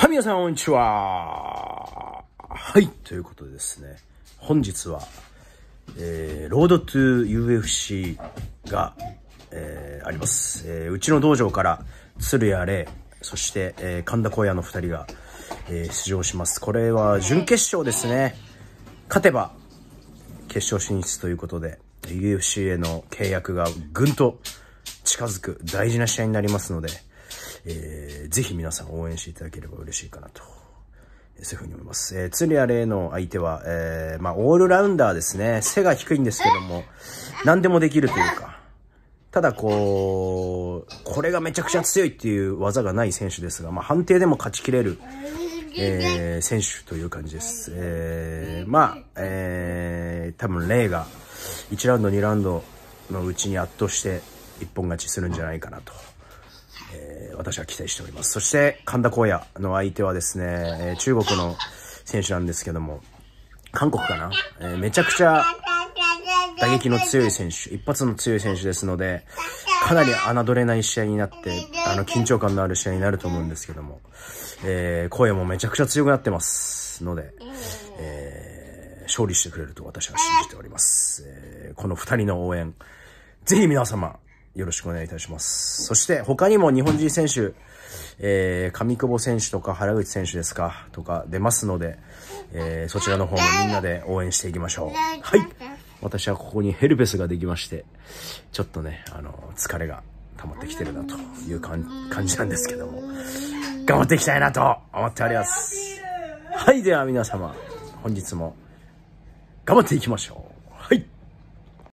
はい、皆さん、こんにちは。はい、ということでですね、本日は、えー、ロードトゥ UFC が、えー、あります、えー。うちの道場から、鶴谷麗、そして、えー、神田光也の二人が、えー、出場します。これは準決勝ですね。勝てば、決勝進出ということで、UFC への契約がぐんと近づく大事な試合になりますので、えー、ぜひ皆さん応援していただければ嬉しいかなと、そういうふうに思います。えー、釣りや例の相手は、えー、まあ、オールラウンダーですね。背が低いんですけども、何でもできるというか、ただこう、これがめちゃくちゃ強いっていう技がない選手ですが、まあ、判定でも勝ちきれる、えー、選手という感じです。えー、まあ、えー、多分レイが1ラウンド、2ラウンドのうちに圧倒して一本勝ちするんじゃないかなと。えー、私は期待しております。そして、神田光也の相手はですね、えー、中国の選手なんですけども、韓国かな、えー、めちゃくちゃ打撃の強い選手、一発の強い選手ですので、かなり侮れない試合になって、あの、緊張感のある試合になると思うんですけども、えー、声もめちゃくちゃ強くなってますので、えー、勝利してくれると私は信じております。えー、この二人の応援、ぜひ皆様、よろしくお願いいたします。そして他にも日本人選手、えー、上久保選手とか原口選手ですか、とか出ますので、えー、そちらの方もみんなで応援していきましょう。はい。私はここにヘルペスができまして、ちょっとね、あの、疲れが溜まってきてるなという感じなんですけども、頑張っていきたいなと思っております。はい、では皆様、本日も頑張っていきましょう。